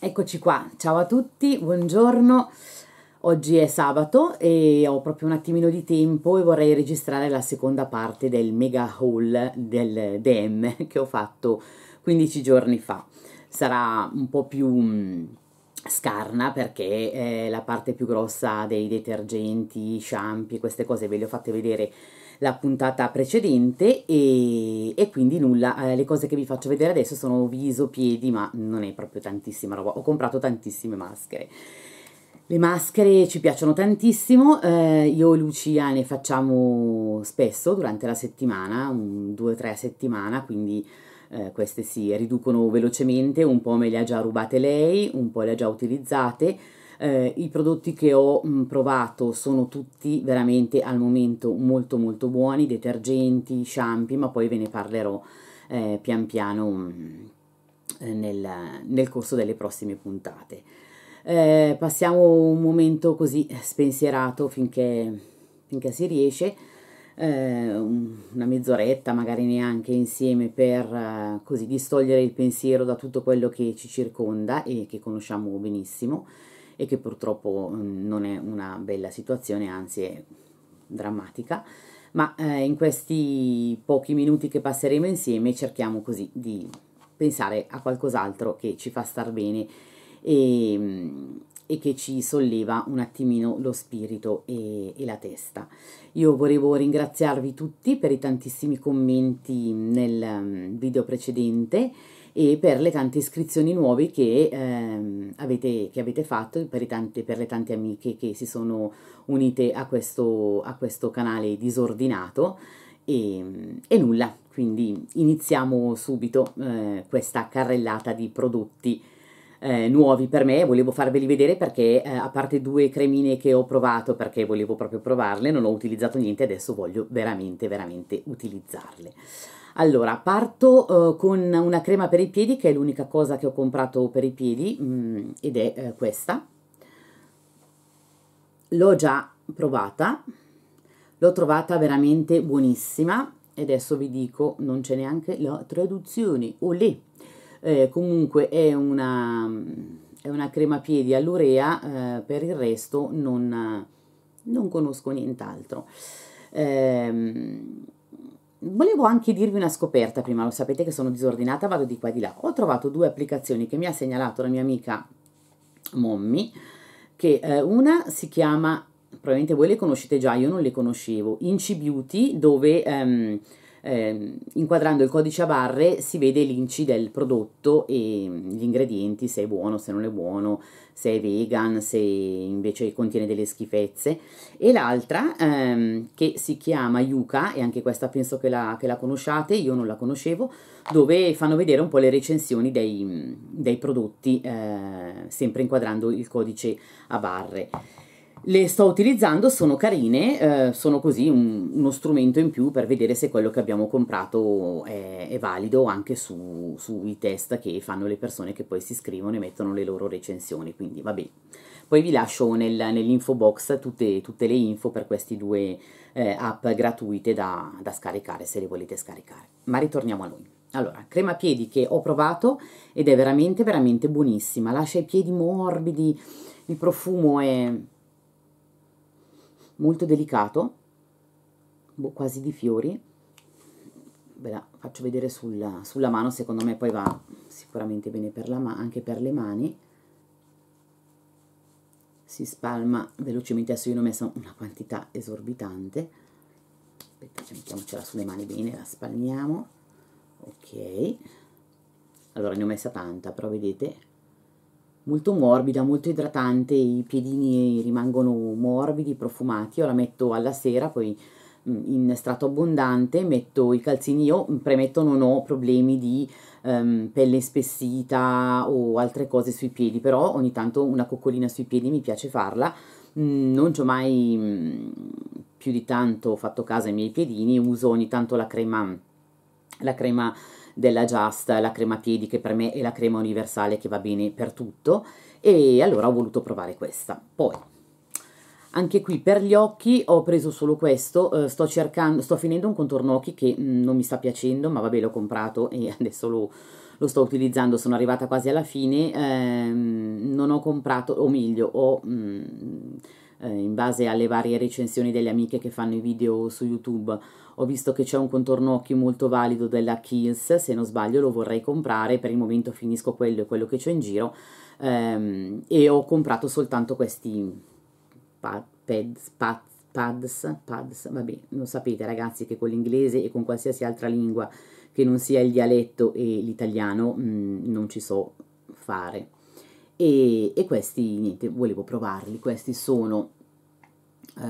Eccoci qua, ciao a tutti, buongiorno. Oggi è sabato e ho proprio un attimino di tempo e vorrei registrare la seconda parte del mega haul del DM che ho fatto 15 giorni fa. Sarà un po' più mm, scarna perché eh, la parte più grossa dei detergenti, shampoo, queste cose ve le ho fatte vedere la puntata precedente e, e quindi nulla, eh, le cose che vi faccio vedere adesso sono viso, piedi, ma non è proprio tantissima roba, ho comprato tantissime maschere. Le maschere ci piacciono tantissimo, eh, io e Lucia ne facciamo spesso durante la settimana, un, due o tre a settimana, quindi eh, queste si riducono velocemente, un po' me le ha già rubate lei, un po' le ha già utilizzate, eh, i prodotti che ho mh, mm, provato sono tutti veramente al momento molto molto buoni, detergenti, shampoo, ma poi ve ne parlerò eh, pian piano mh, mm, eh, nel, nel, corso delle prossime puntate. Eh, passiamo un momento così spensierato finché, finché si riesce, eh, una mezz'oretta magari neanche insieme per eh, così distogliere il pensiero da tutto quello che ci circonda e che conosciamo benissimo e che purtroppo mm, non è una bella situazione, anzi è drammatica, ma eh, in questi pochi minuti che passeremo insieme cerchiamo così di pensare a qualcos'altro che ci fa star bene e, mm, e, che ci solleva un attimino lo spirito e, e, la testa. Io volevo ringraziarvi tutti per i tantissimi commenti nel mm, video precedente e per le tante iscrizioni nuove che, ehm, avete, che avete, fatto, per, tante, per, le tante amiche che si sono unite a questo, a questo canale disordinato. E, ehm, e, nulla, quindi iniziamo subito eh, questa carrellata di prodotti eh, nuovi per me, volevo farveli vedere perché eh, a parte due cremine che ho provato perché volevo proprio provarle, non ho utilizzato niente, adesso voglio veramente veramente utilizzarle. Allora, parto eh, con una crema per i piedi che è l'unica cosa che ho comprato per i piedi mh, mm, ed è eh, questa. L'ho già provata, l'ho trovata veramente buonissima e adesso vi dico, non c'è neanche la traduzione, olè. Eh, comunque è una, mm, è una crema piedi all'urea, eh, per il resto non, non conosco nient'altro. Ehm Volevo anche dirvi una scoperta prima, lo sapete che sono disordinata, vado di qua e di là. Ho trovato due applicazioni che mi ha segnalato la mia amica Mommy, che eh, una si chiama, probabilmente voi le conoscete già, io non le conoscevo, Inci Beauty, dove ehm, eh, inquadrando il codice a barre si vede l'inci del prodotto e mm, gli ingredienti, se è buono, se non è buono, se è vegan, se invece contiene delle schifezze. E l'altra ehm, che si chiama Yuka, e anche questa penso che la, che la, conosciate, io non la conoscevo, dove fanno vedere un po' le recensioni dei, mm, dei prodotti, eh, sempre inquadrando il codice a barre le sto utilizzando, sono carine, eh, sono così un, uno strumento in più per vedere se quello che abbiamo comprato è, è valido anche su, sui test che fanno le persone che poi si iscrivono e mettono le loro recensioni, quindi va bene. Poi vi lascio nel, nell'info box tutte, tutte, le info per queste due eh, app gratuite da, da scaricare se le volete scaricare. Ma ritorniamo a noi. Allora, crema piedi che ho provato ed è veramente veramente buonissima, lascia i piedi morbidi, il profumo è molto delicato, boh, quasi di fiori. Ve la faccio vedere sulla, sulla mano, secondo me poi va sicuramente bene per la, anche per le mani. Si spalma velocemente, adesso io ne ho messa una quantità esorbitante. Aspetta, mettiamocela sulle mani bene, la spalmiamo. Ok. Allora ne ho messa tanta, però vedete molto morbida, molto idratante, i piedini rimangono morbidi, profumati, io la metto alla sera poi mm, in strato abbondante, metto i calzini, io mm, premetto non ho problemi di um, pelle spessita o altre cose sui piedi, però ogni tanto una coccolina sui piedi mi piace farla, mm, non ci ho mai più di tanto fatto caso ai miei piedini, uso ogni tanto la crema, la crema della Just, la crema piedi che per me è la crema universale che va bene per tutto e allora ho voluto provare questa. Poi anche qui per gli occhi ho preso solo questo, eh, sto cercando, sto finendo un contorno occhi che mh, mm, non mi sta piacendo, ma vabbè l'ho comprato e adesso lo, lo, sto utilizzando, sono arrivata quasi alla fine, ehm, non ho comprato, o meglio, ho... Mh, mm, eh, in base alle varie recensioni delle amiche che fanno i video su YouTube ho visto che c'è un contorno occhi molto valido della Kills, se non sbaglio lo vorrei comprare, per il momento finisco quello e quello che c'è in giro ehm, e ho comprato soltanto questi pad, pads, pads, pads, pads, vabbè, lo sapete ragazzi che con l'inglese e con qualsiasi altra lingua che non sia il dialetto e l'italiano mm, non ci so fare. E, e, questi, niente, volevo provarli, questi sono eh,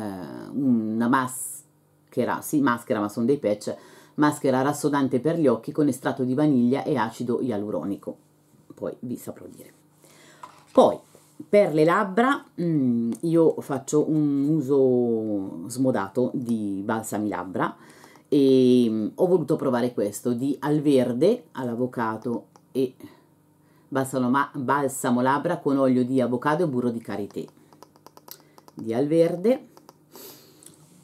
una massa maschera, sì maschera ma sono dei patch, maschera rassodante per gli occhi con estratto di vaniglia e acido ialuronico, poi vi saprò dire. Poi per le labbra mm, io faccio un uso smodato di balsami labbra e mm, ho voluto provare questo di alverde all'avocado e balsamo, balsamo labbra con olio di avocado e burro di karité di alverde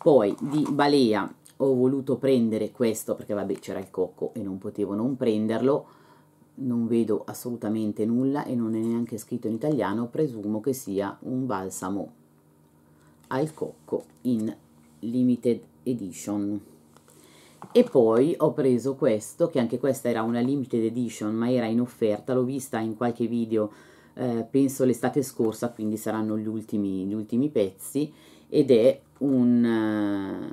poi di Balea ho voluto prendere questo perché vabbè c'era il cocco e non potevo non prenderlo, non vedo assolutamente nulla e non è neanche scritto in italiano, presumo che sia un balsamo al cocco in limited edition. E poi ho preso questo, che anche questa era una limited edition, ma era in offerta, l'ho vista in qualche video, eh, penso l'estate scorsa, quindi saranno gli ultimi, gli ultimi pezzi, ed è un,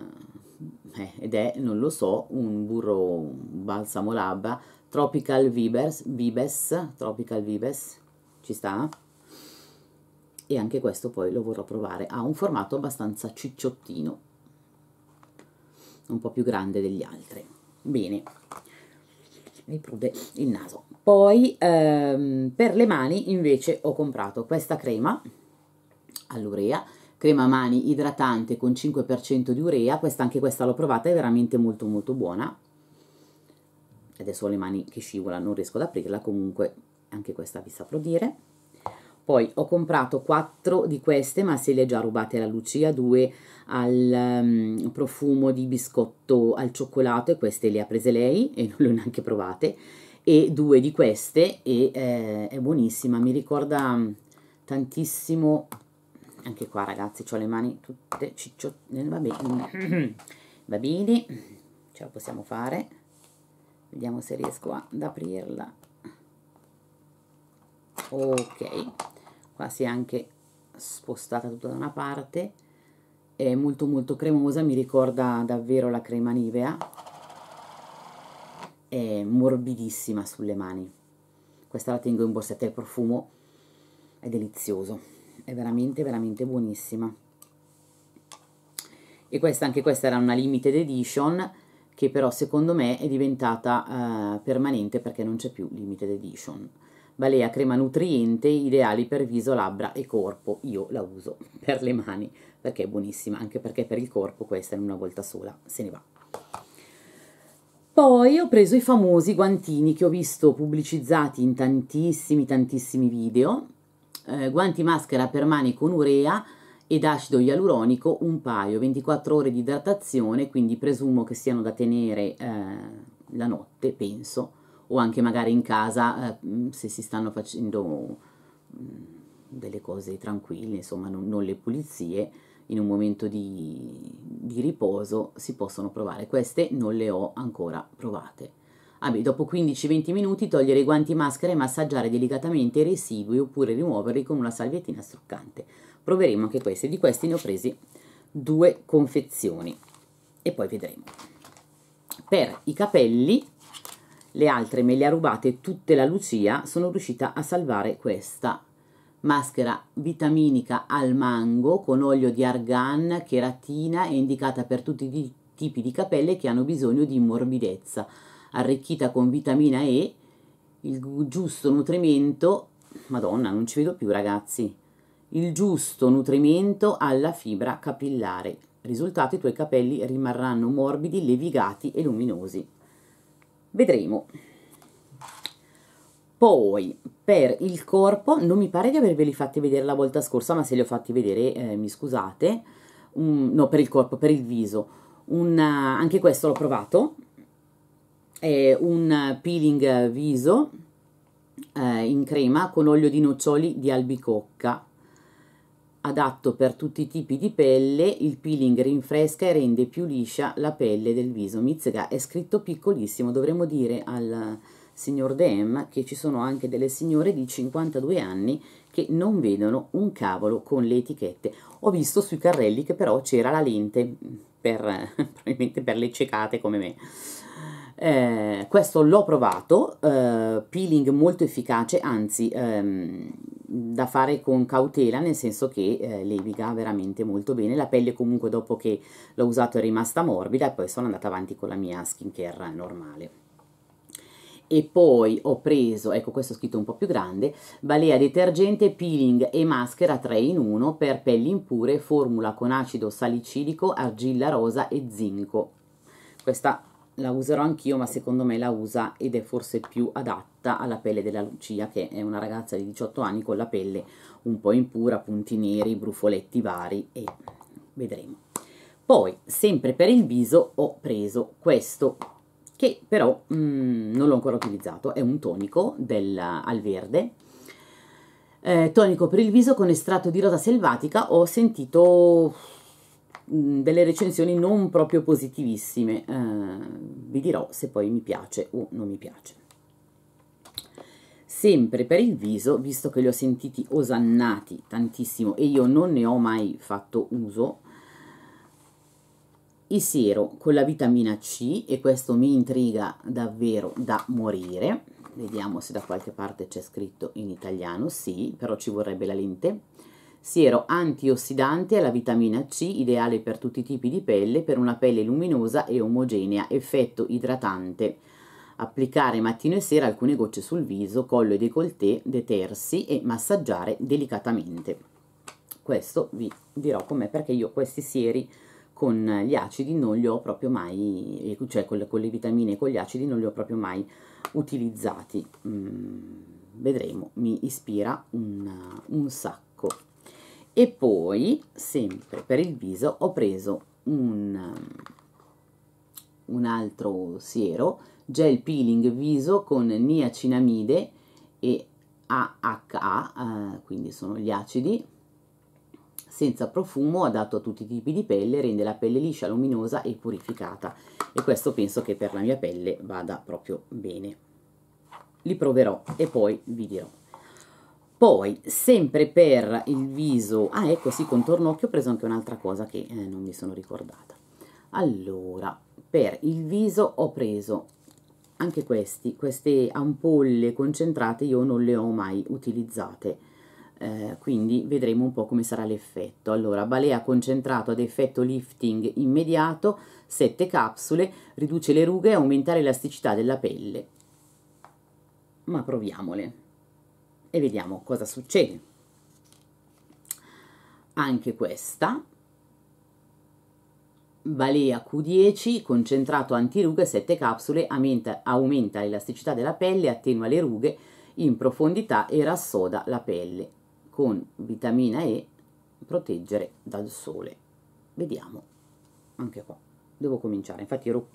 eh, eh, ed è, non lo so, un burro balsamo labbra, Tropical Vibers, Vibes, Tropical Vibes, ci sta? E anche questo poi lo vorrò provare, ha un formato abbastanza cicciottino, un po' più grande degli altri. Bene, mi prude il naso. Poi ehm, per le mani invece ho comprato questa crema all'urea, crema mani idratante con 5% di urea, questa, anche questa l'ho provata, è veramente molto molto buona. Adesso ho le mani che scivolano, non riesco ad aprirla, comunque anche questa vi saprò dire. Poi ho comprato 4 di queste, ma se le ha già rubate la Lucia, due al um, profumo di biscotto al cioccolato e queste le ha prese lei e non le ho neanche provate. E due di queste e eh, è buonissima, mi ricorda mm, tantissimo anche qua ragazzi ho le mani tutte cicciotte eh, va bene va bene ce la possiamo fare vediamo se riesco ad aprirla ok qua si è anche spostata tutta da una parte è molto molto cremosa mi ricorda davvero la crema Nivea è morbidissima sulle mani questa la tengo in borsetta il profumo è delizioso è veramente veramente buonissima e questa anche questa era una limited edition che però secondo me è diventata eh, permanente perché non c'è più limited edition balea crema nutriente ideali per viso labbra e corpo io la uso per le mani perché è buonissima anche perché per il corpo questa in una volta sola se ne va poi ho preso i famosi guantini che ho visto pubblicizzati in tantissimi tantissimi video eh, guanti maschera per mani con urea ed acido ialuronico un paio, 24 ore di idratazione, quindi presumo che siano da tenere eh, la notte, penso, o anche magari in casa eh, mm, se si stanno facendo mh, mm, delle cose tranquille, insomma non, non, le pulizie, in un momento di, di riposo si possono provare. Queste non le ho ancora provate. Ah beh, dopo 15-20 minuti togliere i guanti maschera e massaggiare delicatamente i residui oppure rimuoverli con una salviettina struccante. Proveremo anche queste. di questi ne ho presi due confezioni e poi vedremo. Per i capelli, le altre me le ha rubate tutte la Lucia, sono riuscita a salvare questa maschera vitaminica al mango con olio di argan, cheratina, è indicata per tutti i tipi di capelli che hanno bisogno di morbidezza arricchita con vitamina E, il giusto nutrimento, madonna non ci vedo più ragazzi, il giusto nutrimento alla fibra capillare. Risultato i tuoi capelli rimarranno morbidi, levigati e luminosi. Vedremo. Poi, per il corpo, non mi pare di averveli fatti vedere la volta scorsa, ma se li ho fatti vedere, eh, mi scusate, um, no, per il corpo, per il viso. Una, anche questo l'ho provato, è un peeling viso eh, in crema con olio di noccioli di albicocca adatto per tutti i tipi di pelle, il peeling rinfresca e rende più liscia la pelle del viso. Mizzica è scritto piccolissimo, dovremmo dire al signor Dem che ci sono anche delle signore di 52 anni che non vedono un cavolo con le etichette. Ho visto sui carrelli che però c'era la lente, per, probabilmente per le ciecate come me. Eh, questo l'ho provato, eh, peeling molto efficace, anzi ehm, da fare con cautela nel senso che eh, leviga veramente molto bene, la pelle comunque dopo che l'ho usato è rimasta morbida e poi sono andata avanti con la mia skincare normale. E poi ho preso, ecco questo scritto un po' più grande, balea detergente, peeling e maschera 3 in 1 per pelli impure, formula con acido salicilico, argilla rosa e zinco. Questa la userò anch'io ma secondo me la usa ed è forse più adatta alla pelle della Lucia che è una ragazza di 18 anni con la pelle un po' impura, punti neri, brufoletti vari e vedremo. Poi sempre per il viso ho preso questo che però mm, non l'ho ancora utilizzato, è un tonico del, al verde eh, tonico per il viso con estratto di rosa selvatica, ho sentito delle recensioni non proprio positivissime, eh, vi dirò se poi mi piace o non mi piace. Sempre per il viso, visto che li ho sentiti osannati tantissimo e io non ne ho mai fatto uso, i siero con la vitamina C e questo mi intriga davvero da morire. Vediamo se da qualche parte c'è scritto in italiano, sì, però ci vorrebbe la lente siero antiossidante alla vitamina C, ideale per tutti i tipi di pelle, per una pelle luminosa e omogenea, effetto idratante. Applicare mattino e sera alcune gocce sul viso, collo e décolleté, detersi e massaggiare delicatamente. Questo vi dirò com'è perché io questi sieri con gli acidi non li ho proprio mai, cioè con le, con le vitamine e con gli acidi non li ho proprio mai utilizzati. Mm, vedremo, mi ispira un, un sacco e poi sempre per il viso ho preso un, un altro siero gel peeling viso con niacinamide e AHA eh, quindi sono gli acidi senza profumo adatto a tutti i tipi di pelle rende la pelle liscia luminosa e purificata e questo penso che per la mia pelle vada proprio bene li proverò e poi vi dirò poi, sempre per il viso, ah ecco sì, contorno occhio ho preso anche un'altra cosa che eh, non mi sono ricordata. Allora, per il viso ho preso anche questi, queste ampolle concentrate io non le ho mai utilizzate, eh, quindi vedremo un po' come sarà l'effetto. Allora, balea concentrato ad effetto lifting immediato, 7 capsule, riduce le rughe e aumenta l'elasticità della pelle. Ma proviamole e vediamo cosa succede. Anche questa, Balea Q10, concentrato antirughe 7 capsule, aumenta, aumenta l'elasticità della pelle, attenua le rughe in profondità e rassoda la pelle con vitamina E proteggere dal sole. Vediamo anche qua. Devo cominciare, infatti ero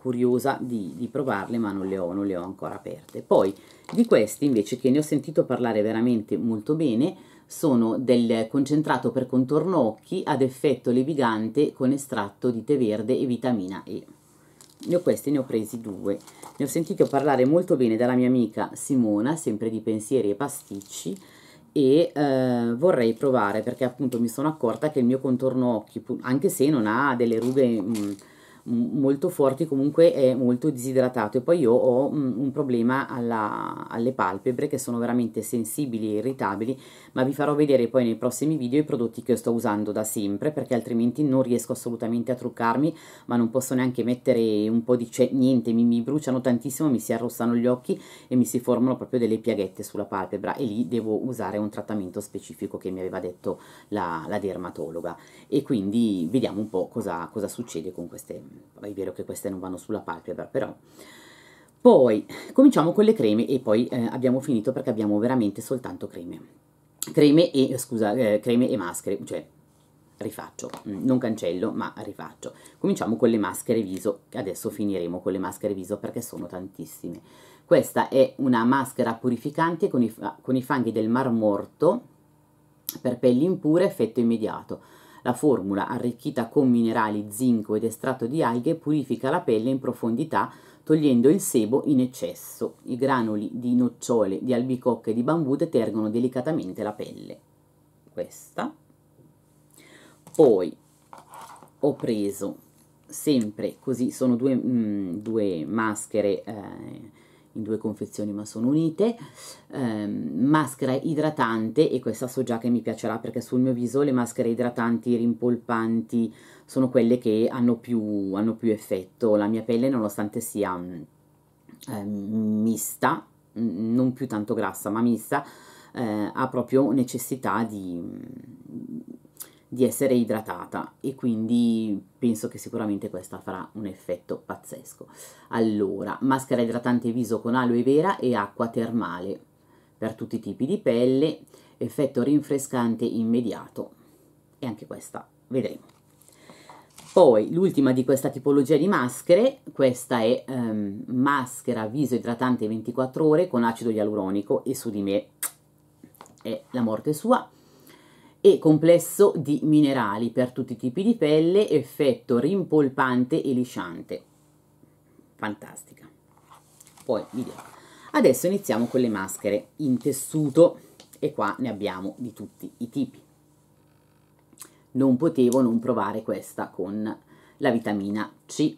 curiosa di, di provarle ma non le, ho, non le ho ancora aperte. Poi di questi invece che ne ho sentito parlare veramente molto bene sono del concentrato per contorno occhi ad effetto levigante con estratto di tè verde e vitamina E. Ne ho questi, ne ho presi due. Ne ho sentito parlare molto bene dalla mia amica Simona, sempre di pensieri e pasticci, e eh, vorrei provare perché appunto mi sono accorta che il mio contorno occhi, anche se non ha delle rughe... Mh, molto forti comunque è molto disidratato e poi io ho un, problema alla, alle palpebre che sono veramente sensibili e irritabili ma vi farò vedere poi nei prossimi video i prodotti che sto usando da sempre perché altrimenti non riesco assolutamente a truccarmi ma non posso neanche mettere un po' di niente mi, mi bruciano tantissimo mi si arrossano gli occhi e mi si formano proprio delle piaghette sulla palpebra e lì devo usare un trattamento specifico che mi aveva detto la, la dermatologa e quindi vediamo un po' cosa, cosa succede con queste è vero che queste non vanno sulla palpebra, però. Poi cominciamo con le creme e poi eh, abbiamo finito perché abbiamo veramente soltanto creme. Creme e, scusa, eh, creme e maschere, cioè rifaccio, mm, non cancello ma rifaccio. Cominciamo con le maschere viso, adesso finiremo con le maschere viso perché sono tantissime. Questa è una maschera purificante con i, con i fanghi del mar morto per pelli impure, effetto immediato la formula, arricchita con minerali, zinco ed estratto di alghe, purifica la pelle in profondità togliendo il sebo in eccesso. I granuli di nocciole, di albicocche e di bambù detergono delicatamente la pelle. Questa. Poi ho preso sempre, così sono due, mh, mm, due maschere eh, in due confezioni ma sono unite, ehm, maschera idratante e questa so già che mi piacerà perché sul mio viso le maschere idratanti, rimpolpanti sono quelle che hanno più, hanno più effetto, la mia pelle nonostante sia eh, mista, non più tanto grassa ma mista, eh, ha proprio necessità di di essere idratata e quindi penso che sicuramente questa farà un effetto pazzesco. Allora, maschera idratante viso con aloe vera e acqua termale per tutti i tipi di pelle, effetto rinfrescante immediato e anche questa vedremo. Poi l'ultima di questa tipologia di maschere, questa è um, maschera viso idratante 24 ore con acido ialuronico e su di me è la morte sua e complesso di minerali per tutti i tipi di pelle, effetto rimpolpante e lisciante. Fantastica. Poi vediamo. Adesso iniziamo con le maschere in tessuto e qua ne abbiamo di tutti i tipi. Non potevo non provare questa con la vitamina C.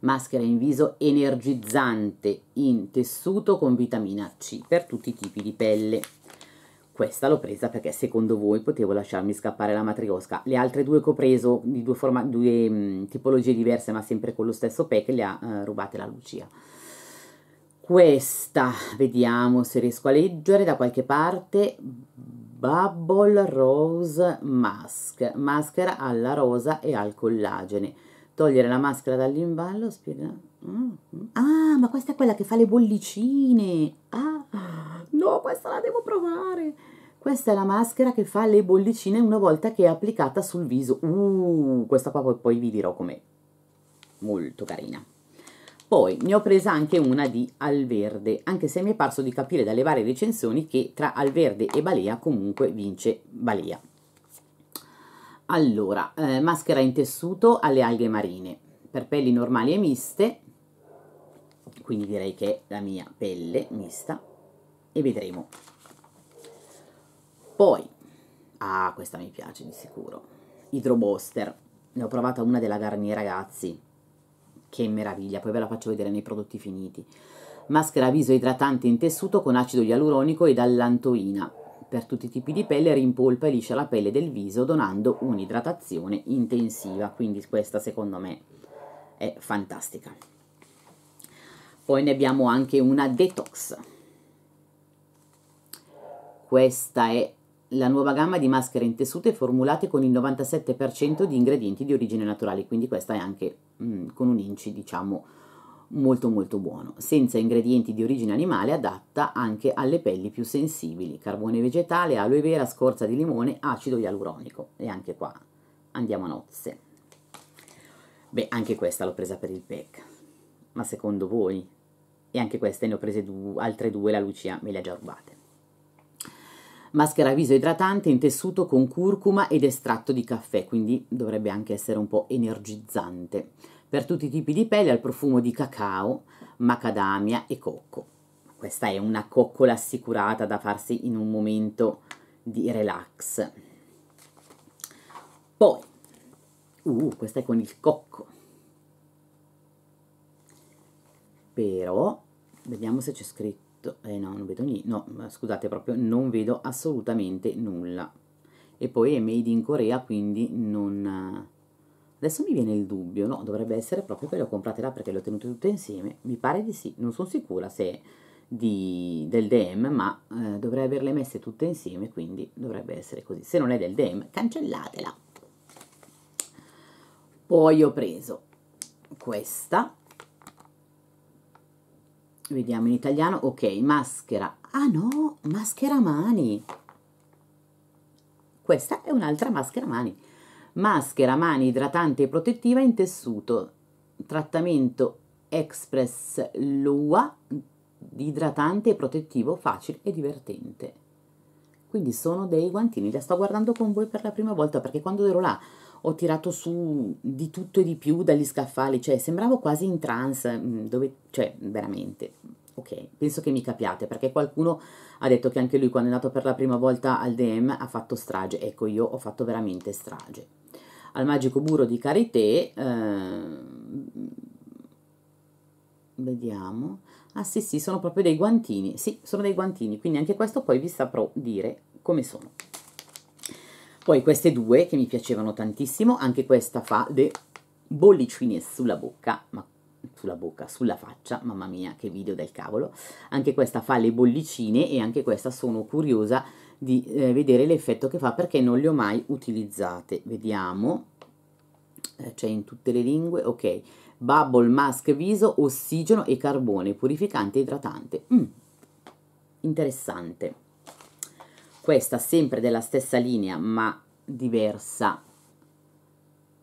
Maschera in viso energizzante in tessuto con vitamina C per tutti i tipi di pelle questa l'ho presa perché secondo voi potevo lasciarmi scappare la matriosca. Le altre due che ho preso di due, forma, due mh, mm, tipologie diverse ma sempre con lo stesso pack le ha eh, rubate la Lucia. Questa, vediamo se riesco a leggere da qualche parte, Bubble Rose Mask, maschera alla rosa e al collagene. Togliere la maschera dall'imballo, spiega... Mm -hmm. Ah, ma questa è quella che fa le bollicine! Ah! no, questa la devo provare. Questa è la maschera che fa le bollicine una volta che è applicata sul viso. Uh, questa qua poi, vi dirò com'è. Molto carina. Poi ne ho presa anche una di Alverde, anche se mi è parso di capire dalle varie recensioni che tra Alverde e Balea comunque vince Balea. Allora, eh, maschera in tessuto alle alghe marine, per pelli normali e miste, quindi direi che è la mia pelle mista e vedremo. Poi, ah questa mi piace di sicuro, Hydrobuster, ne ho provata una della Garnier ragazzi, che meraviglia, poi ve la faccio vedere nei prodotti finiti. Maschera viso idratante in tessuto con acido ialuronico ed allantoina, per tutti i tipi di pelle rimpolpa e liscia la pelle del viso donando un'idratazione intensiva, quindi questa secondo me è fantastica. Poi ne abbiamo anche una detox, questa è la nuova gamma di maschere in tessuto e formulate con il 97% di ingredienti di origine naturale, quindi questa è anche mm, con un inci, diciamo, molto molto buono, senza ingredienti di origine animale, adatta anche alle pelli più sensibili, carbone vegetale, aloe vera, scorza di limone, acido ialuronico e anche qua andiamo a nozze. Beh, anche questa l'ho presa per il PEC, ma secondo voi? E anche queste ne ho prese due, altre due, la Lucia me le ha già rubate maschera viso idratante in tessuto con curcuma ed estratto di caffè, quindi dovrebbe anche essere un po' energizzante. Per tutti i tipi di pelle al profumo di cacao, macadamia e cocco. Questa è una coccola assicurata da farsi in un momento di relax. Poi, uh, questa è con il cocco. Però, vediamo se c'è scritto vedo, eh no, non vedo niente, no, scusate proprio, non vedo assolutamente nulla. E poi è made in Corea, quindi non... Adesso mi viene il dubbio, no, dovrebbe essere proprio che le ho comprate là perché le ho tenute tutte insieme, mi pare di sì, non sono sicura se di, del DM, ma eh, dovrei averle messe tutte insieme, quindi dovrebbe essere così. Se non è del DM, cancellatela. Poi ho preso questa Vediamo in italiano. Ok, maschera. Ah no, maschera mani. Questa è un'altra maschera mani. Maschera mani idratante e protettiva in tessuto. Trattamento Express Lua idratante e protettivo facile e divertente. Quindi sono dei guantini, la sto guardando con voi per la prima volta perché quando ero là ho tirato su di tutto e di più dagli scaffali, cioè sembravo quasi in trance, mm, dove, cioè veramente, ok, penso che mi capiate, perché qualcuno ha detto che anche lui quando è andato per la prima volta al DM ha fatto strage, ecco io ho fatto veramente strage. Al magico muro di Carité, eh, vediamo, ah sì sì, sono proprio dei guantini, sì, sono dei guantini, quindi anche questo poi vi saprò dire come sono. Poi queste due che mi piacevano tantissimo, anche questa fa de bollicine sulla bocca, ma sulla bocca, sulla faccia, mamma mia che video del cavolo, anche questa fa le bollicine e anche questa sono curiosa di eh, vedere l'effetto che fa perché non le ho mai utilizzate, vediamo, eh, c'è in tutte le lingue, ok, bubble mask viso, ossigeno e carbone, purificante e idratante, mm, interessante questa sempre della stessa linea ma diversa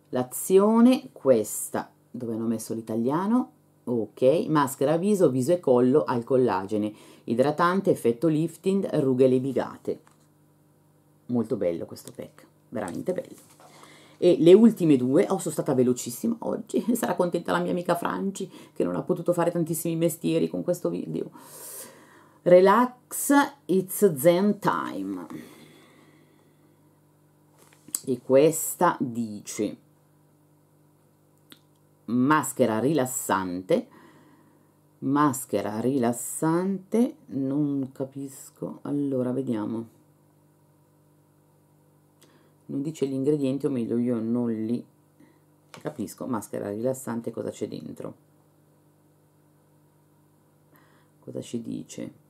l'azione questa dove hanno messo l'italiano ok maschera viso viso e collo al collagene idratante effetto lifting rughe levigate molto bello questo pack veramente bello e le ultime due, oh sono stata velocissima oggi, sarà contenta la mia amica Franci che non ha potuto fare tantissimi mestieri con questo video. Relax, it's Zen time. E questa dice maschera rilassante, maschera rilassante, non capisco, allora vediamo, non dice gli ingredienti o meglio io non li capisco, maschera rilassante cosa c'è dentro, cosa ci dice?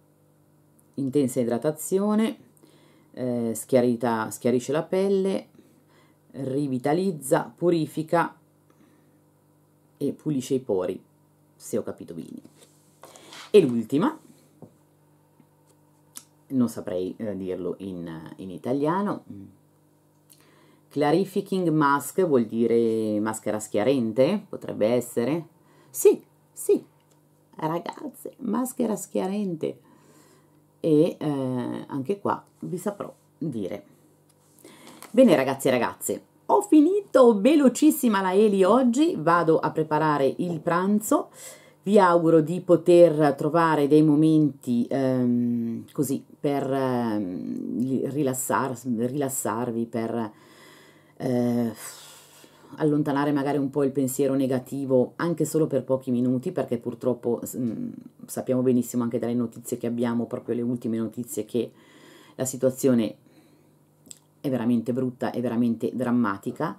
intensa idratazione, eh, schiarita, schiarisce la pelle, rivitalizza, purifica e pulisce i pori, se ho capito bene. E l'ultima, non saprei eh, dirlo in, in italiano, Clarificating mask vuol dire maschera schiarente? Potrebbe essere? Sì, sì, ragazze, maschera schiarente e eh, anche qua vi saprò dire. Bene ragazzi e ragazze, ho finito velocissima la Eli oggi, vado a preparare il pranzo, vi auguro di poter trovare dei momenti ehm, così per ehm, rilassarvi, rilassarvi per... Eh, allontanare magari un po' il pensiero negativo anche solo per pochi minuti, perché purtroppo mh, mm, sappiamo benissimo anche dalle notizie che abbiamo, proprio le ultime notizie, che la situazione è veramente brutta, è veramente drammatica.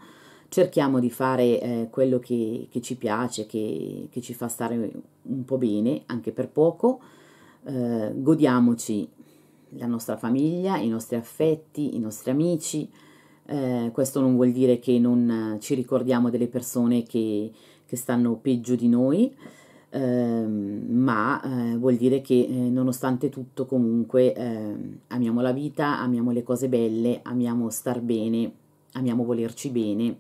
Cerchiamo di fare eh, quello che, che, ci piace, che, che, ci fa stare un po' bene, anche per poco. Eh, godiamoci la nostra famiglia, i nostri affetti, i nostri amici, eh, questo non vuol dire che non eh, ci ricordiamo delle persone che, che stanno peggio di noi, ehm, ma eh, vuol dire che eh, nonostante tutto comunque ehm, amiamo la vita, amiamo le cose belle, amiamo star bene, amiamo volerci bene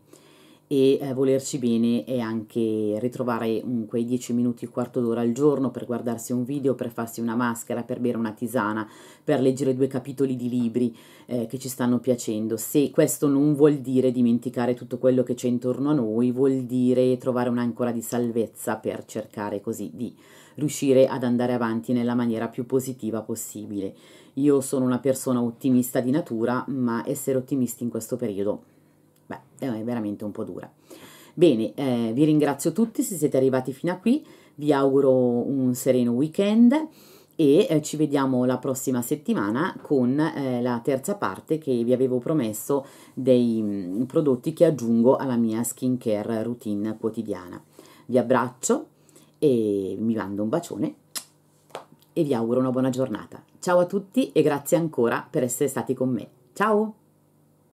e eh, volerci bene è anche ritrovare un, mm, quei 10 minuti, quarto d'ora al giorno per guardarsi un video, per farsi una maschera, per bere una tisana, per leggere due capitoli di libri eh, che ci stanno piacendo. Se questo non vuol dire dimenticare tutto quello che c'è intorno a noi, vuol dire trovare un'ancora di salvezza per cercare così di riuscire ad andare avanti nella maniera più positiva possibile. Io sono una persona ottimista di natura, ma essere ottimisti in questo periodo beh, è veramente un po' dura. Bene, eh, vi ringrazio tutti se siete arrivati fino a qui, vi auguro un sereno weekend e eh, ci vediamo la prossima settimana con eh, la terza parte che vi avevo promesso dei mh, mm, prodotti che aggiungo alla mia skincare routine quotidiana. Vi abbraccio e vi mando un bacione e vi auguro una buona giornata. Ciao a tutti e grazie ancora per essere stati con me. Ciao!